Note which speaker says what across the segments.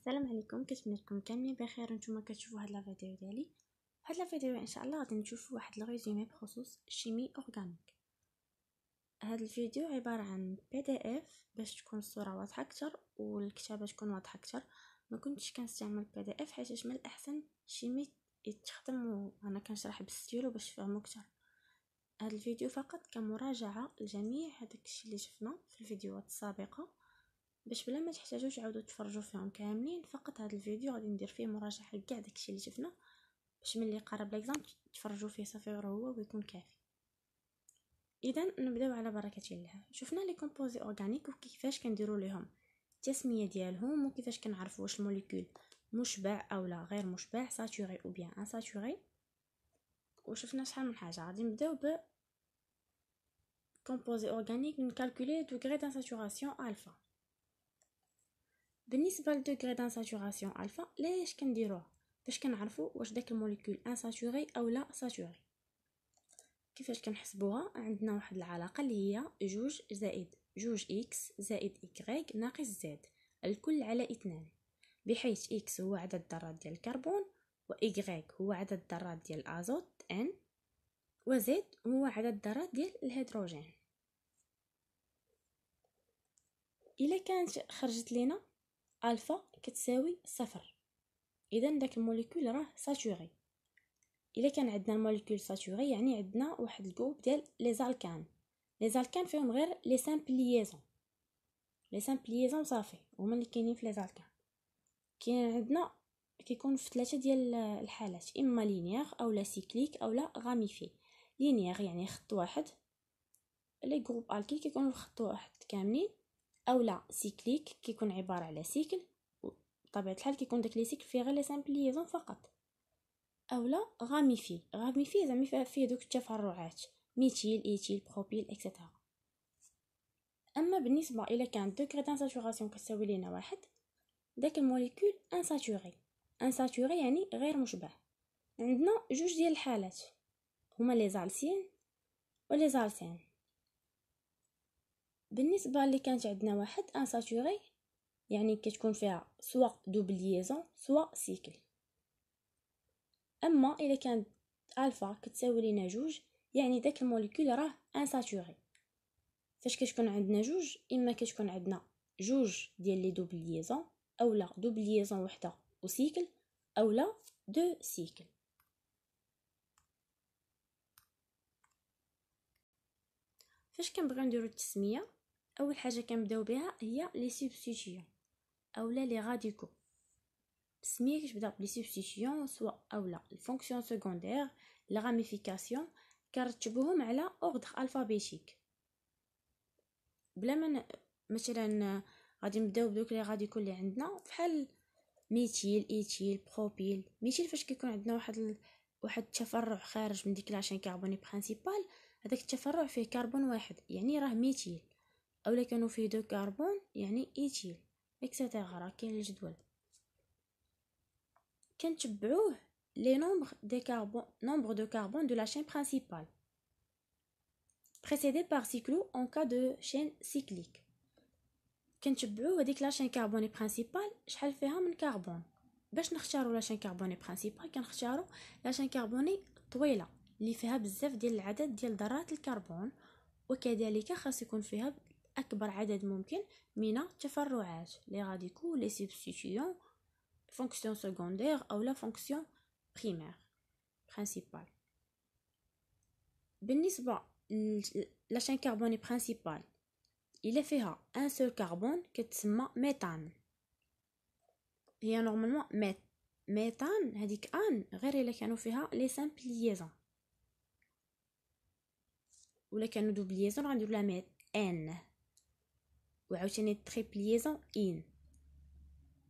Speaker 1: السلام عليكم كنتمنىكم كاملين بخير نتوما كتشوفوا هاد لا فيديو ديالي هاد لا فيديو ان شاء الله غادي نشوفوا واحد الريزومي بخصوص الشيمي اورغانيك هاد الفيديو عباره عن بي دي اف باش تكون الصوره واضحه اكثر والكتابه تكون واضحه اكثر ما كنتش كنستعمل بي دي اف حيت من الاحسن شيمي يتخدم وانا كنشرح بالستيلو باش تفهموا اكثر هاد الفيديو فقط كمراجعه لجميع هذاك الشيء اللي شفنا في الفيديوهات السابقه باش بلا ما تحتاجوش عاودوا تفرجوا فيهم كاملين فقط هذا الفيديو غادي ندير فيه مراجعه لكاع داكشي اللي شفنا باش ملي قرب ليكزام تفرجوا فيه صافي هو ويكون كافي اذا نبداو على بركه الله شفنا لي كومبوزي اورغانيك وكيفاش كنديروا ليهم التسميه ديالهم وكيفاش كنعرفوا واش الموليكول مشبع او لا غير مشبع ساتوري او بيان ان ساتوري وشفنا شحال من حاجه غادي نبداو ب كومبوزي اورغانيك نكالكولي دوغري دانساتوراسيون الفا بالنسبه للدوغري دانساتوراسيون الفا ليش كنديروها باش كنعرفوا واش داك الموليكول انساتوري او لا ساتوري كيفاش كنحسبوها عندنا واحد العلاقه اللي هي جوج زائد جوج اكس زائد ايكغيك ناقص زد الكل على اثنان بحيث اكس هو عدد الذرات ديال الكربون وإكغيك هو عدد الذرات ديال الازوت ان وزد هو عدد الذرات ديال الهيدروجين الا كانت خرجت لينا ألفا كتساوي صفر إذا داك الموليكول راه ساتوري إلا كان عندنا الموليكول ساتوري يعني عندنا واحد الجروب ديال لي زالكان لي زالكان فيهم غير لي سامبل ليزون لي سامبل ليزون صافي هما اللي كاينين في لي زالكان كاين عندنا كيكون في ثلاثه ديال الحالات اما لينيير اولا سيكليك اولا غاميفي لينيير يعني خط واحد لي جروب الكي كيكونوا في خط واحد كاملين او لا سيكليك كيكون عباره على سيكل بطبيعه الحال كيكون داك لي سيكل فيه غير لي سامبل ليزون فقط او لا غاميفي غاميفي زعما فيه دوك التفرعات ميتيل ايتيل بروبيل اكسيتيرا اما بالنسبه الى كان دوكري دانساتوراسيون كتساوي لينا واحد داك الموليكول انساتوري انساتوري يعني غير مشبع عندنا جوج ديال الحالات هما لي زالسين ولي زالسين بالنسبه اللي كانت عندنا واحد انساتوري يعني كتكون فيها سوا دوبل ليزون سوا سيكل اما الا كانت الفا كتساوي لينا جوج يعني داك الموليكول راه انساتوري فاش كتكون عندنا جوج اما كتكون عندنا جوج ديال لي دوبل ليزون اولا دوبل ليزون وحده وسيكل اولا دو سيكل فاش كنبغيو نديرو التسميه اول حاجه كنبداو بها هي لي سوبستيتيون اولا لي راديكو سميه كتبدا بلي سوبستيتيون سوا اولا الفونكسيون سيكوندير لا راميفيكاسيون كنرتبوهم على اوردر الفابيتيك بلا ما مثلا غادي نبداو بدوك لي راديكو اللي عندنا بحال ميتيل ايتيل بروبيل ميتيل فاش كيكون عندنا واحد واحد التفرع خارج من ديك لاشين كربوني برينسيبال هذاك التفرع فيه كربون واحد يعني راه ميتيل أولا كانوا فيه دو كربون يعني ايثيل إكسيتيرا كاين الجدول كنتبعوه لي نومبر دي كربون نومبر دو كربون دو لا شين برينسيبال précédé par cyclo en cas de chaîne cyclique كنتبعو هذيك لاشين كربوني برينسيبال شحال فيها من كربون باش نختاروا شين كربوني برينسيبال كنختاروا شين كربوني طويله اللي فيها بزاف ديال العدد ديال ذرات الكربون وكذلك خاص يكون فيها أكبر عدد ممكن من التفرعات لي راديكو لي سبستيتيون فونكسيون سكوندير أو لا فونكسيون بريمير برينسيبال بالنسبة لاشين كربوني برينسيبال إلا فيها ان سول كربون كتسمى ميثان هي نورمالمون ميت ميثان هذيك ان غير الا كانوا فيها لي سامبل ليزون ولا كانوا دوبليزون غنديروا لها ميت ان وعاوتاني ليزون إين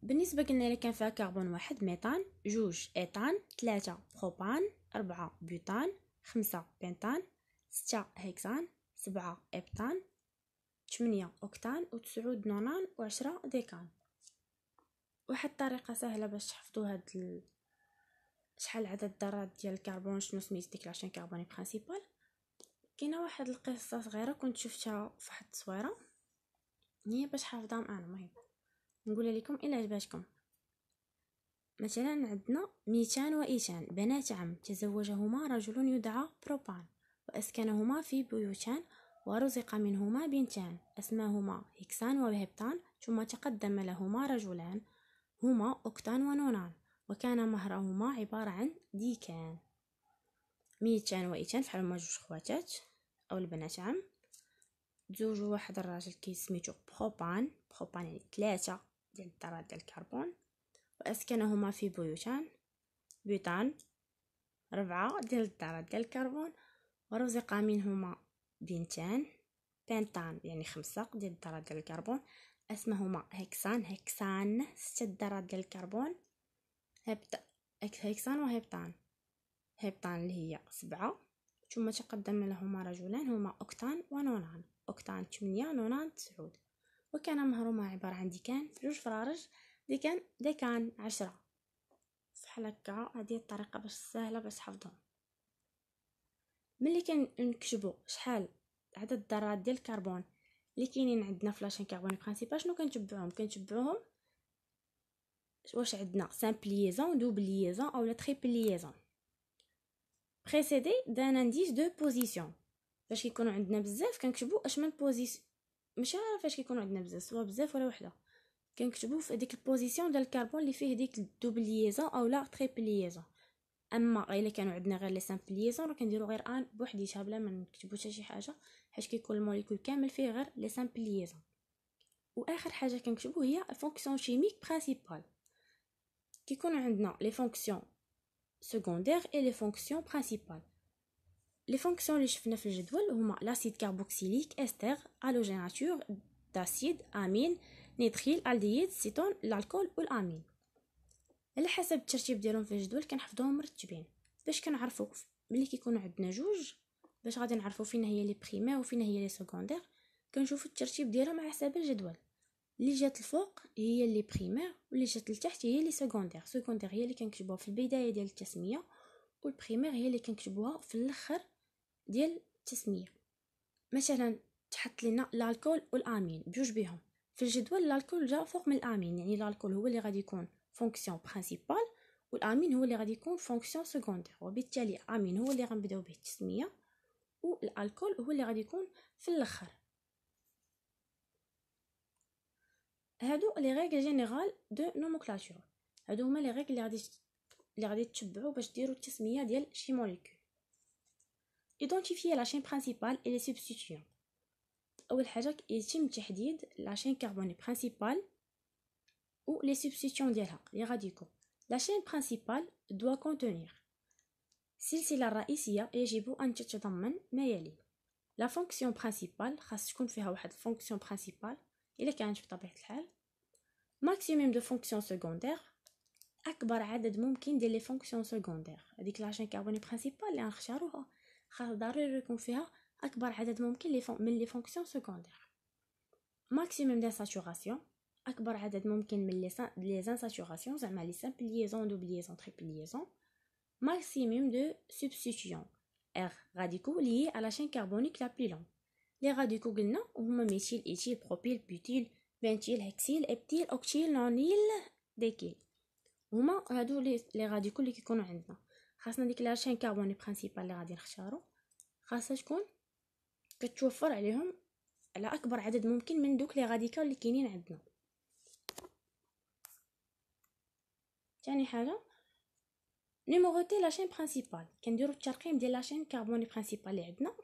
Speaker 1: بالنسبة قلنا لك كان فيها كربون واحد ميتان جوج إيطان ثلاثة بروبان أربعة بوتان خمسة بنتان ستة هيكسان سبعة إبتان ثمانية أوكتان وتسعود نونان وعشرة ديكان واحد الطريقة سهلة باش تحفظو هاد ال... شحال عدد الذرات ديال الكربون شنو سميت ديك لاشين كربوني برينسيبال كاينه واحد القصه صغيره كنت شفتها فواحد التصويره هي باش حافظاهم انا المهم نقول لكم الا عجباتكم مثلا عندنا ميتان وإيتان بنات عم تزوجهما رجل يدعى بروبان وأسكنهما في بيوتان ورزق منهما بنتان أسماهما هكسان وبهبتان ثم تقدم لهما رجلان هما اوكتان ونونان وكان مهرهما عبارة عن ديكان ميتان وإيتان فحال هما جوج خواتات أو البنات عم تزوجوا واحد الراجل كي سميتو بروبان بروبان يعني ثلاثة ديال الذرات ديال الكربون وأسكنهما في بيوتان بيوتان ربعة ديال الذرات ديال الكربون ورزقا منهما بنتان بنتان يعني خمسة ديال الذرات ديال الكربون اسمهما هكسان هكسان ستة الذرات ديال الكربون هبت هكسان وهبتان هبتان اللي هي سبعة ثم تقدم لهما رجلان هما أوكتان ونونان وقتها عند 8 نونا تسعود وكان مهرومها عبارة عن ديكان جوج فرارج ديكان ديكان عشرة صح لك هذه الطريقة باش سهلة باش حفظهم ملي كنكتبو شحال عدد الذرات ديال الكربون اللي كاينين عندنا في لاشين كربوني برينسيبال شنو كنتبعوهم كنتبعوهم واش عندنا سامبل ليزون دوبل ليزون اولا تريبل ليزون بريسيدي دان انديس دو بوزيسيون فاش كيكونوا عندنا بزاف كنكتبوا اش من بوزيسيون ماشي اش كيكونوا عندنا بزاف سواء بزاف ولا وحده كنكتبوا في هذيك البوزيسيون ديال الكربون اللي فيه ديك الدوبل ليزون او لا تريبل ليزون اما الا كانوا عندنا غير لي سامبل ليزون راه كنديروا غير ان بوحديتها بلا ما نكتبوا حتى شي حاجه حيت كيكون الموليكول كامل فيه غير لي سامبل ليزون واخر حاجه كنكتبوا هي الفونكسيون كيميك برينسيبال كيكونوا عندنا لي فونكسيون سكوندير اي لي فونكسيون برينسيبال لي فونكسيون اللي شفنا في الجدول هما لاسيد كاربوكسيليك استر الوجيناتور داسيد امين نيتريل الديد سيتون الكحول والامين على حسب الترتيب ديالهم في الجدول كنحفظوهم مرتبين باش كنعرفوا ملي كيكون عندنا جوج باش غادي نعرفوا فين هي لي بريمير وفين هي لي سكوندير كنشوفوا الترتيب ديالهم على حساب الجدول اللي جات الفوق هي لي بريمير واللي جات لتحت هي لي سكوندير سكوندير هي اللي كنكتبوها في البدايه ديال التسميه والبريمير هي اللي كنكتبوها في الاخر ديال التسميه مثلا تحط لنا الالكول والامين بجوج بهم في الجدول الالكول جا فوق من الامين يعني الالكول هو اللي غادي يكون فونكسيون برينسيبال والامين هو اللي غادي يكون فونكسيون سكوندير وبالتالي امين هو اللي غنبداو به التسميه والالكول هو اللي غادي يكون في الاخر هادو لي ريغل جينيرال دو نوموكلاتور هادو هما لي ريغل اللي غادي اللي غادي باش ديروا التسميه ديال شي موليكول Identifier la chaîne principale et les substitutions. Oulhajak estime que la chaîne carbonée principale ou les substitutions directes, les radicaux, la chaîne principale doit contenir. Silsilara iciya e jibu antechdamen meyeli. La fonction principale, haskun fonction principale, ilekantchdam Maximum de fonctions secondaires, akbar aded mumkin fonctions secondaires. la chaîne carbonée principale le anxcharo ha. خاص ضروري يكون فيها اكبر عدد ممكن من لي فونكسيون سكوندير ماكسيموم دي ساتوراسيون اكبر عدد ممكن من لي لي انساتوراسيون زعما لي سامبل ليزون دوبل ليزون تريبل ليزون ماكسيموم دو سبستيتيون ار راديكو لي على شين كربونيك لا بلي لون لي راديكو قلنا هما ميثيل ايتيل بروبيل بوتيل بنتيل هكسيل ابتيل اوكتيل نونيل ديكيل هما هادو لي راديكو لي كيكونوا عندنا خاصنا ديك شين كربوني برينسيبال لي غادي نختارو خاصها تكون كتوفر عليهم على اكبر عدد ممكن من دوك لي غاديكال اللي كاينين عندنا ثاني حاجه لا شين برينسيبال كنديرو الترقيم ديال شين كاربوني برينسيبال اللي عندنا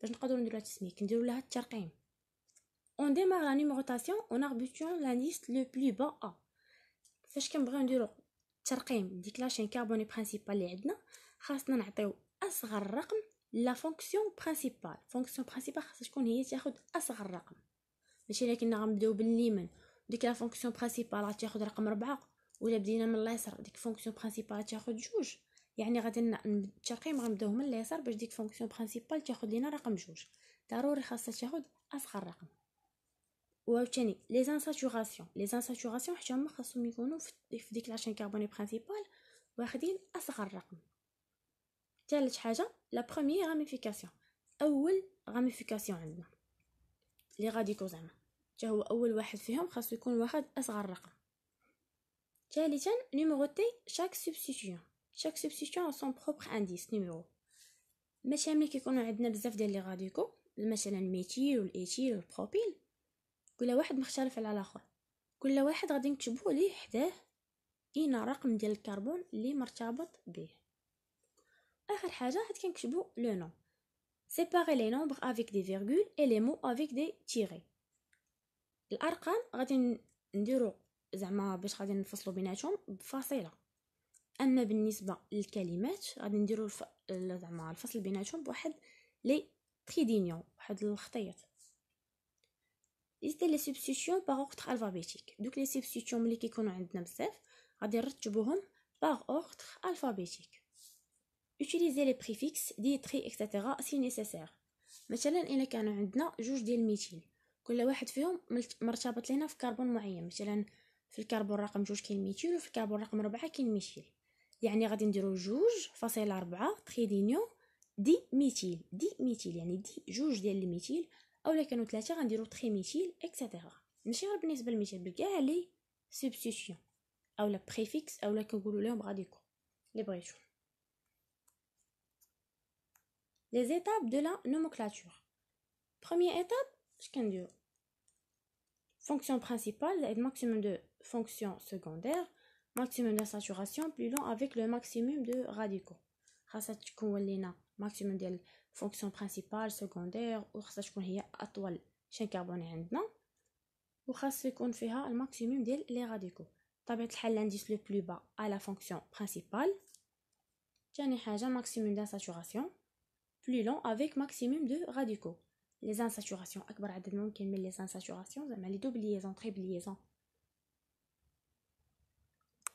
Speaker 1: باش نقدروا نديرو التسميه كنديرو لها الترقيم اون ديمار لا نيموغوتاسيون اون اربيتيون لا ليست لو بلو با ا فاش كنبغيو نديرو الترقيم ديك شين كاربوني برينسيبال اللي عندنا خاصنا نعطيو اصغر رقم لا فونكسيون برينسيبال فونكسيون برينسيبال خاصها تكون هي تاخد اصغر رقم ماشي لكن غنبداو بالليمن ديك لا فونكسيون برينسيبال غتاخد رقم ربعة ولا بدينا من اليسار ديك فونكسيون برينسيبال تاخد جوج يعني غادي التقييم غنبداو من اليسار باش ديك فونكسيون برينسيبال تاخد لينا رقم جوج ضروري خاصها تاخد اصغر رقم وعاوتاني لي زانساتوراسيون لي زانساتوراسيون حتى هما خاصهم يكونوا في ديك لاشين كربوني برينسيبال واخدين اصغر رقم ثالث حاجه لا بروميير راميفيكاسيون اول راميفيكاسيون عندنا لي غادي زعما حتى هو اول واحد فيهم خاصو يكون واحد اصغر رقم ثالثا تي شاك سوبستيتيون شاك سوبستيتيون سون بروبر انديس نيميرو ماشي ملي كيكونوا عندنا بزاف ديال لي غاديكو مثلا الميتيل والايتيل والبروبيل كل واحد مختلف على الاخر كل واحد غادي نكتبو ليه حداه اين رقم ديال الكربون اللي مرتبط به اخر حاجه هاد كنكتبوا لو نو سيباري لي نومبر افيك دي فيرغول اي لي مو افيك دي tirets الارقام غادي نديرو زعما باش غادي نفصلو بيناتهم بفاصله اما بالنسبه للكلمات غادي نديرو الف... زعما الفصل بيناتهم بواحد لي تريدينيون واحد الخطيط ليستي لي سبستيتيون باغ اوغتر الفابيتيك دوك لي سوبستيتيون ملي كيكونوا عندنا بزاف غادي نرتبوهم باغ اوغتر الفابيتيك utiliser les préfixes dietri etc si nécessaire مثلا الا كانوا عندنا جوج ديال الميثيل كل واحد فيهم مرتبط لينا في كربون معين مثلا في الكربون رقم جوج كاين ميثيل وفي الكربون رقم ربعة كاين ميثيل يعني غادي نديرو جوج فاصلة تخي تريدينيو دي ميثيل دي ميثيل يعني دي جوج ديال الميثيل اولا كانوا ثلاثه غنديرو تخي ميثيل اكسيتيرا ماشي غير بالنسبه للميثيل بكاع لي سبستيسيون اولا بريفيكس اولا كنقولو لهم غادي يكون لي بغيتو les étapes de la nomenclature. Première étape, je Fonction principale, et maximum de fonctions secondaires, maximum de saturation, plus long avec le maximum de radicaux. le maximum de fonctions principales, secondaires, ou atoile, chez carbone, non ou le maximum de les radicaux. Tabet l'indice le plus bas à la fonction principale. un maximum de saturation plus lents avec maximum de radicaux les insaturations akbar عدد ممكن من les insaturations زعما les doubles liaisons triple liaisons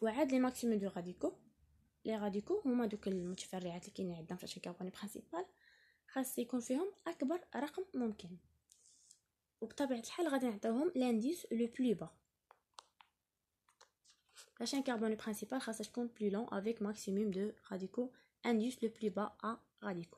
Speaker 1: وعاد لي ماكسيموم دو راديكو لي راديكو هما دوك المتفرعات اللي كاينين عندنا في الكربون برينسيبال خاص يكون فيهم اكبر رقم ممكن وبطبيعه الحال غادي نعطيوهم لانديس لو بلو با لا شين كربوني برينسيبال خاصها تكون بلو لون افيك ماكسيموم دو راديكو انديس لو بلو با ا راديكو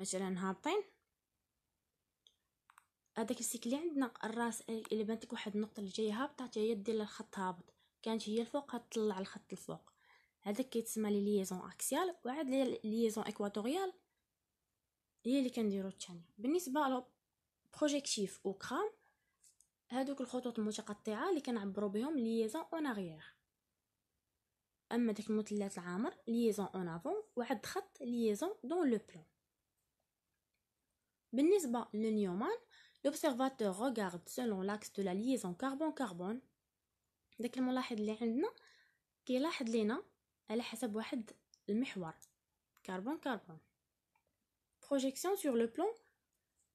Speaker 1: مثلا هابطين هذاك السيك اللي عندنا الراس اللي بانتك واحد النقطه اللي جايه هابطه حتى هي دير الخط هابط كانت هي الفوق تطلع الخط الفوق هذاك كيتسمى لي ليزون اكسيال وعاد لي ليزون اكواتوريال هي اللي كنديرو الثانيه بالنسبه لو بروجيكتيف او كرام هادوك الخطوط المتقطعه اللي كنعبرو بهم ليزون اون اغيير اما داك المثلث العامر ليزون اون افون واحد خط ليزون دون لو بلون بالنسبة للنيومان لوبسيرفاتور ريغارد سولون لاكس دو لا ليزون كربون كربون داك الملاحظ اللي عندنا كيلاحظ لينا على حسب واحد المحور كربون كربون بروجيكسيون سور لو بلون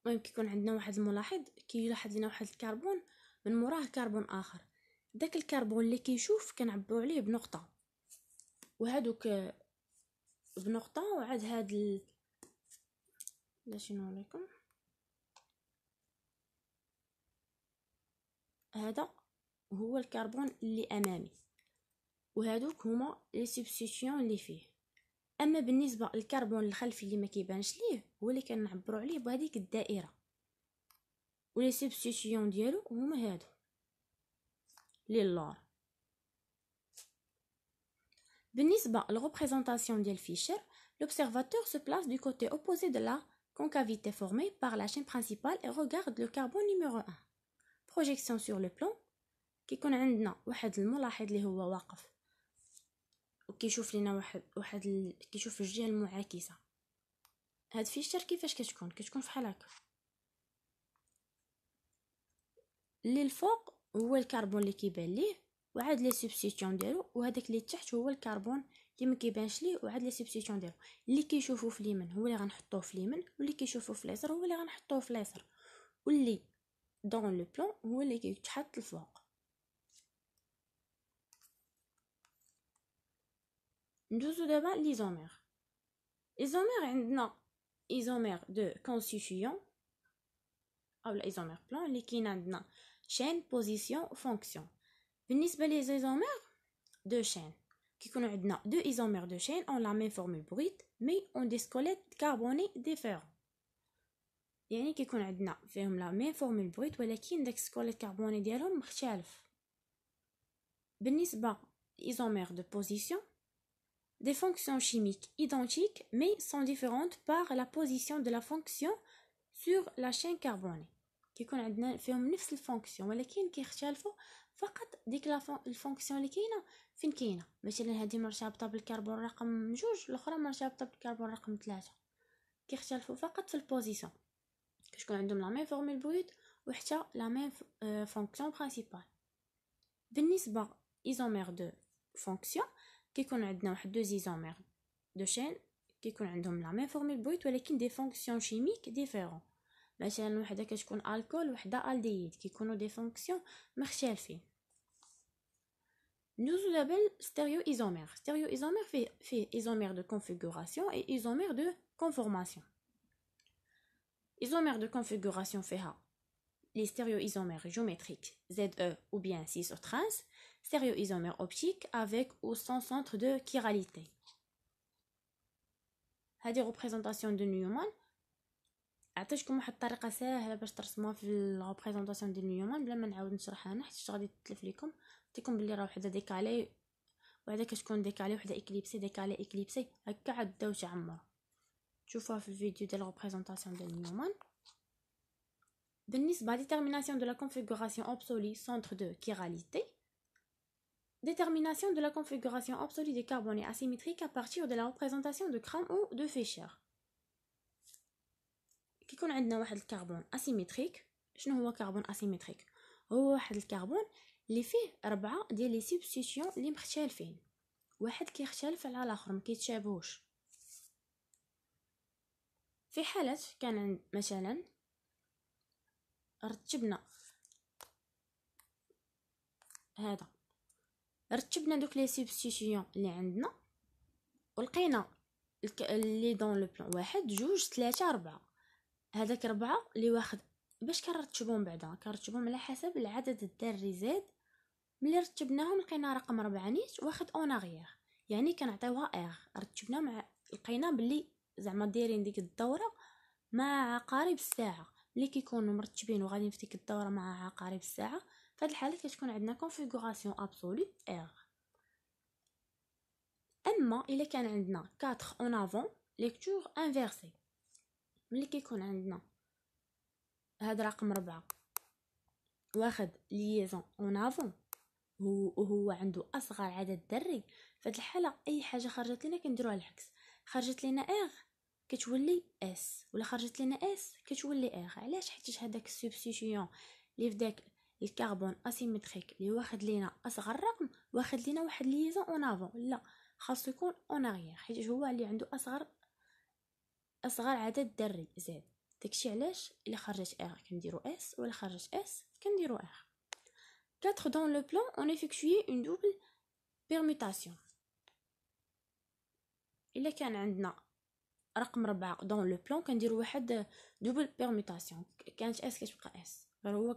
Speaker 1: المهم كيكون عندنا واحد الملاحظ كيلاحظ لينا واحد الكربون من موراه كربون اخر داك الكربون اللي كيشوف كنعبو عليه بنقطه وهادوك بنقطه وعاد هاد باش نوريكم هذا هو الكربون اللي امامي وهذوك هما لي سبستيتيون اللي فيه اما بالنسبه للكربون الخلفي اللي ما كيبانش ليه هو اللي كنعبروا عليه بهذيك الدائره ولي سبستيتيون ديالو هما هادو لي لور بالنسبه لغوبريزونطاسيون ديال فيشر لوبسيرفاتور سو بلاص دو كوتي اوبوزي دو لا concavité formée par la chaîne principale et regarde le carbone numéro 1 projection sur le plan كيكون عندنا واحد الملاحظ اللي هو واقف وكيشوف لينا واحد واحد كيشوف الجهه المعاكسه هاد فيشتر كيفاش كتكون كتكون فحال هكا اللي الفوق هو الكربون اللي كيبان ليه وعاد لي سبستيتيون ديالو وهذاك اللي تحت هو الكربون اللي ما كيبانش ليه وعاد لي سبستيتيون نديرو اللي كيشوفو في اليمين هو اللي غنحطوه في اليمين واللي كيشوفو في اليسر هو اللي غنحطوه في اليسر واللي دون لو بلون هو اللي كيتحط الفوق ندوزو دابا ليزومير ليزومير عندنا ايزومير دو كونستيتيون او الايزومير بلون اللي كاين عندنا شين بوزيسيون فونكسيون بالنسبه لي زيزومير دو شين Qui connaît deux isomères de chaîne ont la même formule brute, mais ont des squelettes carbonées différentes. Et qui connaît la même formule brute, mais qui ont des squelettes carbonées différentes. Il n'y de position, des fonctions chimiques identiques, mais sont différentes par la position de la fonction sur la chaîne carbonée. Qui connaît la même fonction, mais qui فقط ديك لا الفونكسيون اللي كاينه فين كاينه مثلا هذه مرتبطه بالكربون رقم جوج الاخرى مرتبطه بالكربون رقم ثلاثة كيختلفوا فقط في البوزيسيون كتكون عندهم لا ميم فورمول بويد وحتى لا ميم آه، فونكسيون برينسيبال بالنسبه ايزومير دو فونكسيون كيكون عندنا واحد دو ايزومير دو شين كيكون عندهم لا ميم فورمول بويد ولكن دي فونكسيون شيميك ديفيرون مثلا وحده كتكون الكول وحده الديد كيكونوا دي فونكسيون مختلفين nous l'appelle stéréoisomère. stéréoisomères. fait, fait isomères de configuration et isomères de conformation. Isomères de configuration fait Les stéréoisomères géométriques ZE ou bien 6 sur 13, stéréoisomères optiques avec ou sans centre de chiralité. هذه représentation de Newman عطيتكم واحد الطريقة ساهله باش ترسموها في représentation de Newman بلا ما نعاود نشرحها أنا حيت غادي تتلف لكم كنحكيكم بلي راه وحده ديكالي وحده كتكون ديكالي وحده اكليبسي ديكالي اكليبسي هكا عاد بداو تعمر تشوفوها في الفيديو ديال الريبريزونطاسيون ديال نيومان بالنسبه ديتيرميناسيون دو لا كونفيغوراسيون اوبسولي سونتر دو كيراليتي Détermination de la configuration absolue des carbonés asymétriques à partir de la représentation de Cram ou de Fischer. كيكون عندنا واحد الكربون اسيمتريك شنو هو كربون اسيمتريك هو واحد الكربون اللي فيه أربعة ديال لي سيبستيسيون اللي مختلفين واحد كيختلف على الاخر ما كيتشابهوش في حالة كان مثلا رتبنا هذا رتبنا دوك لي سيبستيسيون اللي عندنا ولقينا اللي دون لو بلون واحد جوج ثلاثة أربعة هذاك أربعة اللي واخد باش كنرتبهم بعدا كنرتبهم على حسب العدد الدري زاد ملي رتبناهم لقينا رقم ربعة نيت واخد اون اغيغ يعني كنعطيوها اغ رتبنا مع لقينا بلي زعما دايرين ديك الدوره مع عقارب الساعه ملي كيكونوا مرتبين وغاديين في ديك الدوره مع عقارب الساعه فهاد الحاله كتكون عندنا كونفيغوراسيون ابسولي اغ اما الا كان عندنا 4 اون افون ليكتور انفيرسي ملي كيكون عندنا هاد رقم ربعة واخد ليزون اون افون هو وهو عنده اصغر عدد ذري فهاد الحاله اي حاجه خرجت لنا كنديروها العكس خرجت لنا اغ كتولي اس ولا خرجت لنا اس كتولي اغ علاش حيت هداك السبستيتيون لي فداك الكربون اسيمتريك لي واخد لينا اصغر رقم واخد لينا واحد ليزون اون افون لا خاصو يكون اون أغيير حيت هو اللي عنده اصغر اصغر عدد ذري زاد داكشي علاش الا خرجت إغ كنديرو اس ولا خرجت اس كنديرو إغ 4. Dans le plan, on effectue une double permutation. Il y عندنا رقم raccourci dans le plan كندير واحد une double permutation. اس كتبقى S. غير هو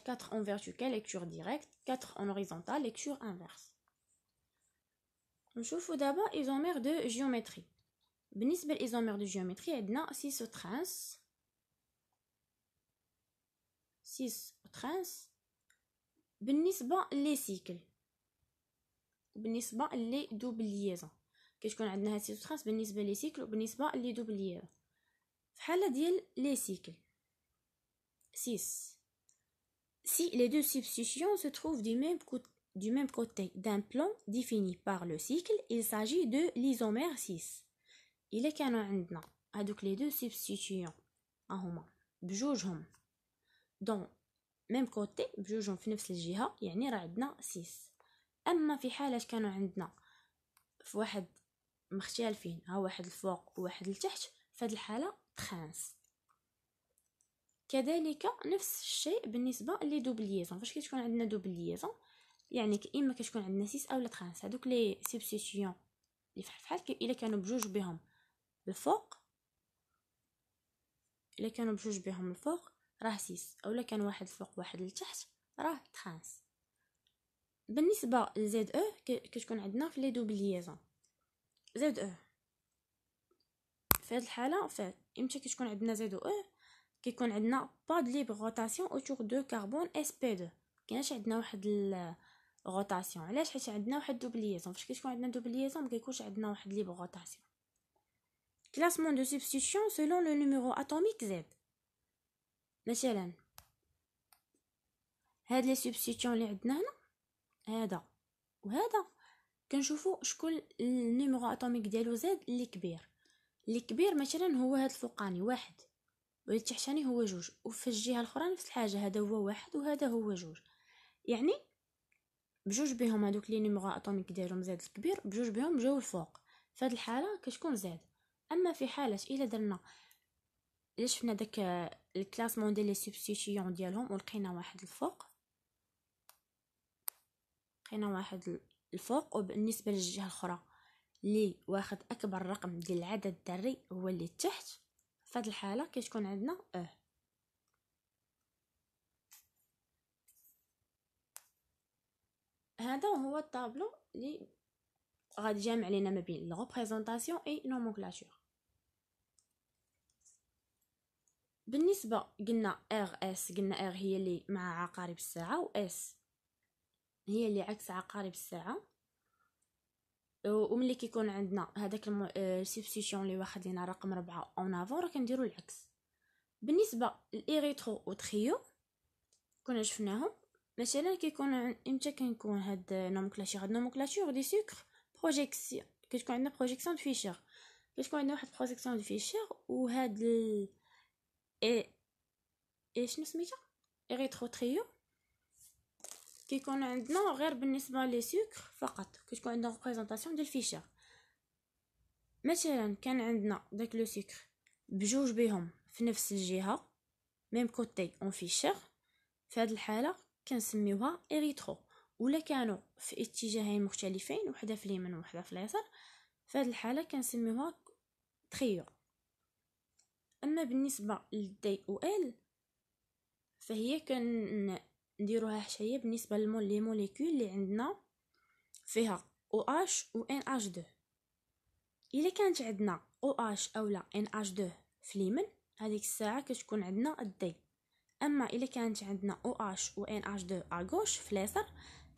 Speaker 1: 4 en vertical, lecture directe. 4 en horizontal, lecture inverse. On chauffe d'abord l'isomère de géométrie. بالنسبة l'isomère de géométrie, عندنا 6 trains 6 13 بالنسبة لي سيكل بالنسبة لي دوبل كي تكون عندنا هاد 6 13 بالنسبة لي سيكل وبالنسبة لي دوبل ليزون في حالة ديال لي سيكل 6 si les deux substitutions se trouvent du même, du même côté d'un plan défini par le cycle, il s'agit de l'isomère 6. Il est canon عندنا hein, Donc les deux substituants هما بجوجهم دون ميم كوتي بجوجهم في نفس الجهه يعني راه عندنا سيس اما في حاله كانوا عندنا في واحد مختلفين ها واحد الفوق وواحد لتحت فهاد الحاله تخانس كذلك نفس الشيء بالنسبه لي دوبل فاش كتكون عندنا دوبليزون يعني اما كتكون عندنا سيس اولا تخانس هادوك لي سبستيتيون اللي فحال فحال الا كانوا بجوج بهم الفوق الا كانوا بجوج بهم الفوق راه سيس اولا كان واحد فوق واحد لتحت راه ترانس بالنسبه لزد او كتكون عندنا في لي دوبل ليزون زد او في هذه الحاله في امتى كتكون عندنا زد او كيكون عندنا با دو ليبر غوتاسيون اوتور دو كربون اس بي 2 كاينش عندنا واحد الروتاسيون علاش حيت عندنا واحد دوبليزون فاش كتكون عندنا دوبليزون ما كيكونش عندنا واحد ليبر غوتاسيون كلاسمون دو سبستيتيون سولون لو نيميرو اتوميك زد مثلا هاد لي سبستيتيون اللي عندنا هنا هذا وهذا كنشوفوا شكون النيميرو اتوميك ديالو زاد اللي كبير اللي كبير مثلا هو هاد الفوقاني واحد واللي تحتاني هو جوج وفي الجهه الاخرى نفس الحاجه هذا هو واحد وهذا هو جوج يعني بجوج بهم هادوك لي نيميرو اتوميك ديالهم زاد الكبير بجوج بهم جاو الفوق فهاد الحاله كتكون زاد اما في حاله الا درنا الا شفنا داك الكلاسمون ديال لي سوبستيتيون ديالهم ولقينا واحد الفوق لقينا واحد الفوق وبالنسبه للجهه الاخرى لي واخد اكبر رقم ديال العدد الذري هو اللي تحت فهاد الحاله كتكون عندنا اه هذا هو الطابلو اللي غادي جامع لينا ما بين لوبريزونطاسيون اي نومونكلاتور بالنسبة قلنا R S قلنا R هي اللي مع عقارب الساعة و S هي اللي عكس عقارب الساعة وملي كيكون عندنا هذاك السبستيسيون آه، اللي واخد لينا رقم ربعة اون افون راه كنديرو العكس بالنسبة لإيغيترو e و تخيو كنا شفناهم مثلا كيكون امتى كنكون هاد نومكلاتور هاد نومكلاتور دي سكر بروجيكسيون كتكون عندنا بروجيكسيون دو فيشيغ كتكون عندنا واحد بروجيكسيون دو فيشيغ وهاد ال... اي اي شنو سميتها اريترو تريو كيكون عندنا غير بالنسبه لي سكر فقط كتكون عندنا ريبريزونطاسيون ديال الفيشير مثلا كان عندنا داك لو سكر بجوج بهم في نفس الجهه ميم كوتي اون فيشر في هذه الحاله كنسميوها اريترو ولا كانوا في اتجاهين مختلفين وحده في اليمين وحده في اليسار في هذه الحاله كنسميوها تريو اما بالنسبه للدي او ال فهي كنديروها حشيه بالنسبه للمول لي موليكول اللي عندنا فيها او اش و ان اش 2 الا كانت عندنا او اش اولا ان اش 2 في اليمن هذيك الساعه كتكون عندنا الدي اما الا كانت عندنا او اش و ان اش 2 ا غوش في اليسار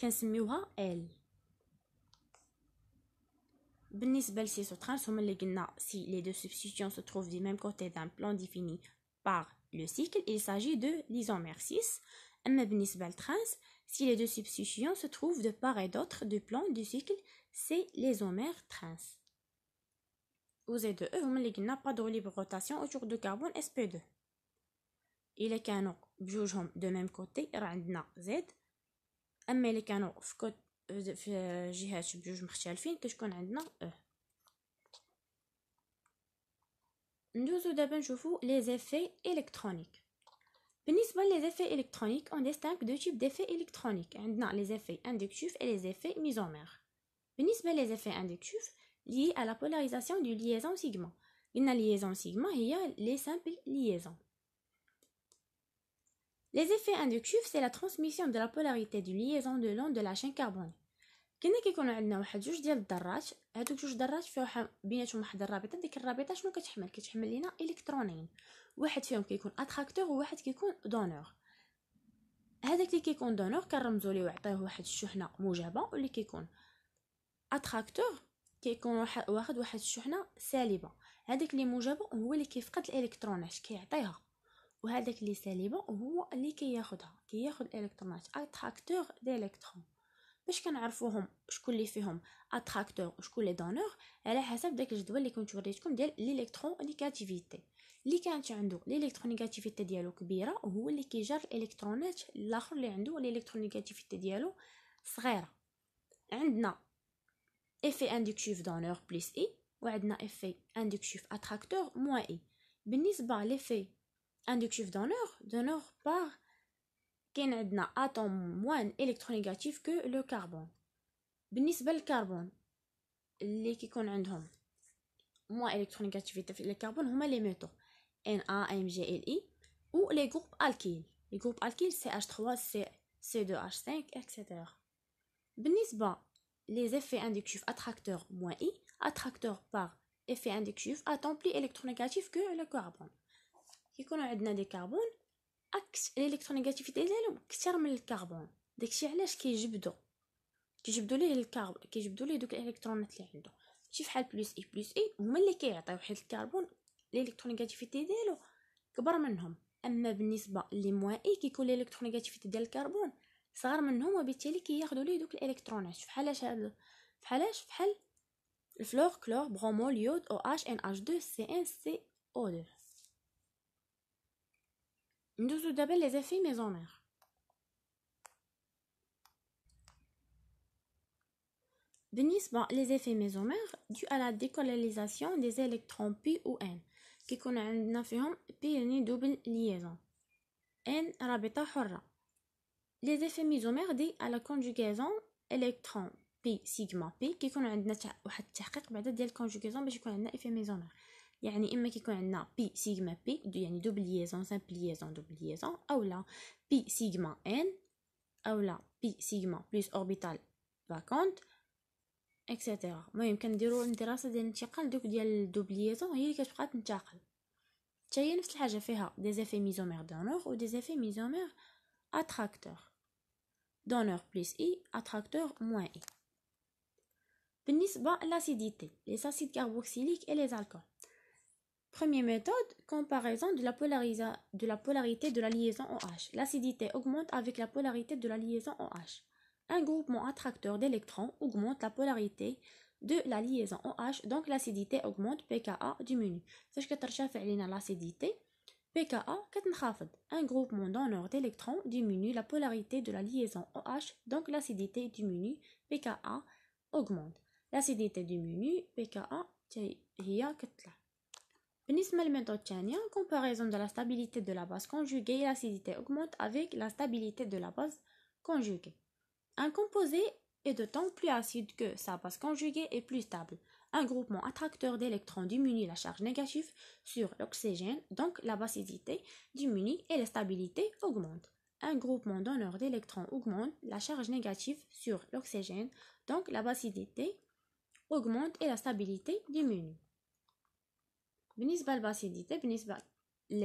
Speaker 1: كنسميوها ال 6, si les deux substituants se trouvent du même côté d'un plan défini par le cycle, il s'agit de l'isomère 6. Et si les deux substituants se trouvent de part et d'autre du plan du cycle, c'est l'isomère 13. Vous Z2E, vous n'avez pas de libre rotation autour du carbone SP2. Et les canaux, de même côté, z. Et les canaux, vous film que je connais. Nous allons les effets électroniques. Pour les effets électroniques, on distingue deux types d'effets électroniques les effets inductifs et les effets mis en mère. les effets inductifs, liés à la polarisation du liaison sigma, il y a les sigma et les simples liaisons. Les effets inductifs, c'est la transmission de la polarité du liaison de l'onde de la chaîne carbonée. كنا كيكون عندنا واحد جوج ديال الذرات هادوك جوج ذرات فيها بيناتهم واحد الرابطه ديك الرابطه شنو كتحمل كتحمل لينا الكترونين واحد فيهم كيكون اتراكتور وواحد كيكون دونور هذاك اللي كيكون دونور كنرمزو ليه وعطيه واحد الشحنه موجبه واللي كيكون اتراكتور كيكون واخد واحد الشحنه سالبه هذاك اللي موجبه هو اللي كيفقد الالكترونات كيعطيها وهذاك اللي سالبه هو اللي كياخدها كياخد الالكترونات اتراكتور ديالكترون باش كنعرفوهم شكون اللي فيهم اتراكتور وشكون لي دونور على حسب داك الجدول اللي كنت وريتكم ديال الالكترون نيجاتيفيتي اللي كانت عنده الالكترون نيجاتيفيتي ديالو كبيره وهو اللي كيجر الالكترونات الاخر اللي عنده الالكترون نيجاتيفيتي ديالو صغيره عندنا افي اندكتيف دونور بليس اي وعندنا افي اندكتيف اتراكتور موان اي بالنسبه لافي اندكتيف دونور دونور بار كاين عندنا اتوم moins électronégatif que le carbone. بالنسبه للكربون les كيكون les moins الكترونيغاتيفيتي في الكربون هما les Li ou les groupes alkyls, Les groupes alkyls ch 3 c C2H5, etc. بالنسبة les effets inductifs attracteurs moins I, attracteurs par effet inductif, attent plus électronégatif que le carbone. qui عندنا des carbones, اكس الالكترونيغاتيفيتي ديالهم اكثر من الكربون داكشي علاش كيجبدو كيجبدو ليه الكربون كيجبدو ليه دوك الالكترونات اللي عنده شي فحال بلس اي بلس اي هما اللي كيعطيو حيت الكربون الالكترونيغاتيفيتي ديالو كبر منهم اما بالنسبه لي موان اي كيكون الالكترونيغاتيفيتي ديال الكربون صغار منهم وبالتالي كياخذوا ليه دوك الالكترونات فحالاش اش فحالاش فحال الفلور كلور برومول يود او اش ان اش 2 سي ان سي او 2 Nous nous les effets maison mère. les effets mésomères dus à la décolonisation des électrons P ou N qui connaissent عندنا فيهم P double liaison N رابطة حرة les effets mésomères dus à la conjugaison électron P sigma P qui عندنا واحد التحقيق بعدا ديال conjugaison باش يكون effet il y a un peu de pi sigma pi, double liaison, simple liaison, double liaison, ou là, pi sigma n, ou là, pi sigma plus orbital vacante, etc. Nous avons un peu de temps à faire, donc, il y a double liaison, et il y a un de temps à faire. Nous des effets isomères donneurs ou des effets isomères attracteurs. Donneur plus i, attracteur moins i. Nous avons l'acidité, les acides carboxyliques et les alcools. Première méthode, comparaison de la, polarité de la liaison OH. L'acidité augmente avec la polarité de la liaison OH. Un groupement attracteur d'électrons augmente la polarité de la liaison OH, donc l'acidité augmente, pKa diminue. ce que l'acidité, pKa Un groupement donneur d'électrons diminue la polarité de la liaison OH, donc l'acidité diminue, pKa augmente. L'acidité diminue, pKa هي بالنسبة للميثود comparaison de la stabilité de la base conjuguée et l'acidité augmente avec la stabilité de la base conjuguée. Un composé est de temps plus acide que sa base conjuguée est plus stable. Un groupement attracteur d'électrons diminue la charge négative sur l'oxygène, donc la basicité diminue et la stabilité augmente. Un groupement donneur d'électrons augmente la charge négative sur l'oxygène, donc la basicité augmente et la stabilité diminue. بالنسبة للباسيديتي بالنسبة et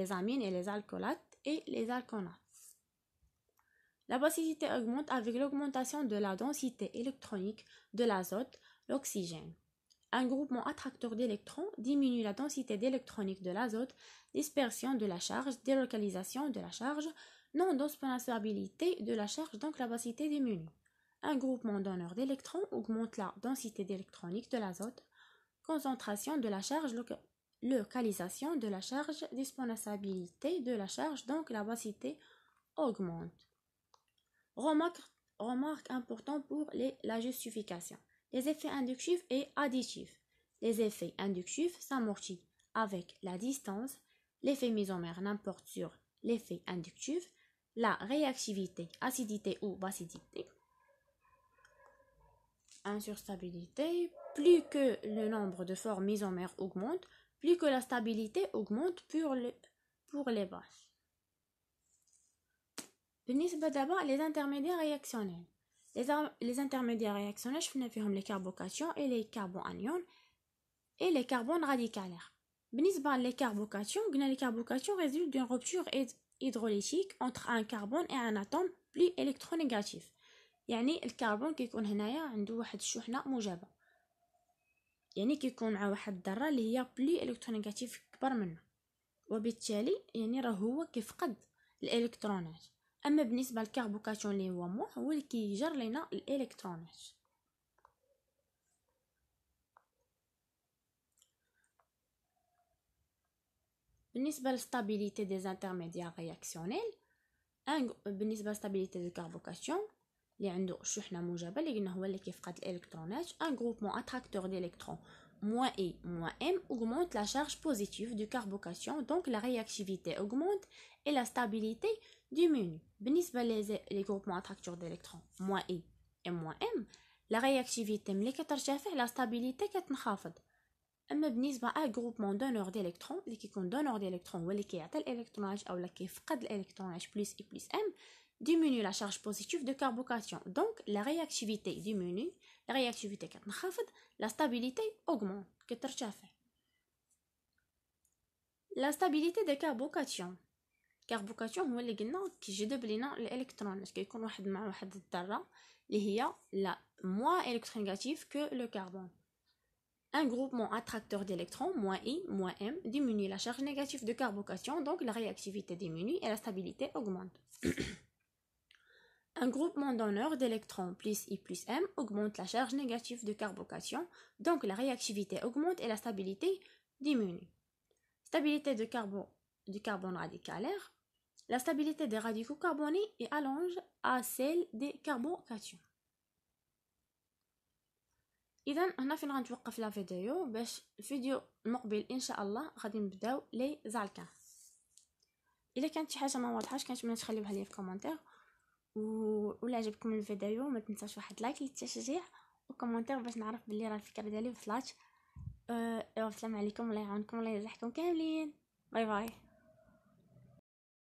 Speaker 1: les alcoolates et les La basicité augmente avec l'augmentation de la densité électronique de l'azote, l'oxygène. Un groupement attracteur d'électrons diminue la densité d'électronique de l'azote, dispersion de la charge, délocalisation de la charge, non-dispensabilité de la charge, donc la basicité diminue. Un groupement donneur d'électrons augmente la densité électronique de l'azote, concentration de la charge, localisation de la charge, disponibilité de la charge, donc la bassité augmente. Remarque, importante pour la justification. Les effets inductifs et additifs. Les effets inductifs s'amortissent avec la distance, l'effet misomère n'importe sur l'effet inductif, la réactivité, acidité ou bassidité, Insurstabilité plus que le nombre de formes misomères augmente, plus que la stabilité augmente pour, le, pour les vaches. بالنسبة d'abord les intermédiaires réactionnels les, les intermédiaires réactionnels شفنا فيهم les carbocations et les anions et les carbones radicalaires بالنسبة les carbocations les carbocations résultent d'une rupture hydrolytique entre un carbone et un atome plus électronégatif يعني الكربون كيكون هنايا عنده واحد الشحنة موجبة يعني كيكون مع واحد الذره اللي هي بلي الكترونيكاتيف كبر منه وبالتالي يعني راه هو كيفقد الالكترونات اما بالنسبه للكربوكاتيون اللي هو مو هو اللي كيجر لينا الالكترونات بالنسبه للستابيليتي دي زانترميديا رياكسيونيل بالنسبه للستابيليتي دو كاربوكاتيون اللي عنده شحنه موجبه اللي قلنا هو اللي كيفقد الالكترونات ان مو اتراكتور ديليكترون اي I ام اوغمونت لا شارج بوزيتيف دو كاربوكاسيون دونك لا رياكتيفيتي اوغمونت اي لا ستابيليتي دو diminue. بالنسبة لي groupements attracteurs d'électrons moins اي e اي moins ام لا رياكتيفيتي ملي كترتفع لا ستابيليتي كتنخفض. اما بالنسبه ا جروبمون دونور ديليكترون اللي كيكون دونور ديليكترون هو اللي كيعطي الالكترونات او اللي كيفقد الالكترونات بلس اي بلس ام diminue la charge positive de carbocation. Donc, la réactivité diminue, la réactivité la stabilité augmente. La stabilité des carbocation. Carbocation هو اللي قلنا Parce qu'il y a un la moins électronégative que le carbone. Un groupement attracteur d'électrons, moins I, moins M, diminue la charge négative de carbocation, donc la réactivité diminue et la stabilité augmente. Un groupement donneur d'électrons plus I plus M augmente la charge négative de carbocation, donc la réactivité augmente et la stabilité diminue. Stabilité du carbone radicalaire. La stabilité des radicaux carbonés est allonge à celle des carbocations. اذا هنا فين غنتوقف لا فيديو باش الفيديو المقبل ان شاء الله غادي نبداو لي زالكان الا كانت شي حاجه ما واضحاش كنتمنى تخليوها لي في كومونتير ولا عجبكم الفيديو ما تنساوش واحد لايك للتشجيع وكومونتير باش نعرف بلي راه الفكره ديالي وصلات أه،, أه السلام عليكم الله يعاونكم الله يرزقكم كاملين باي باي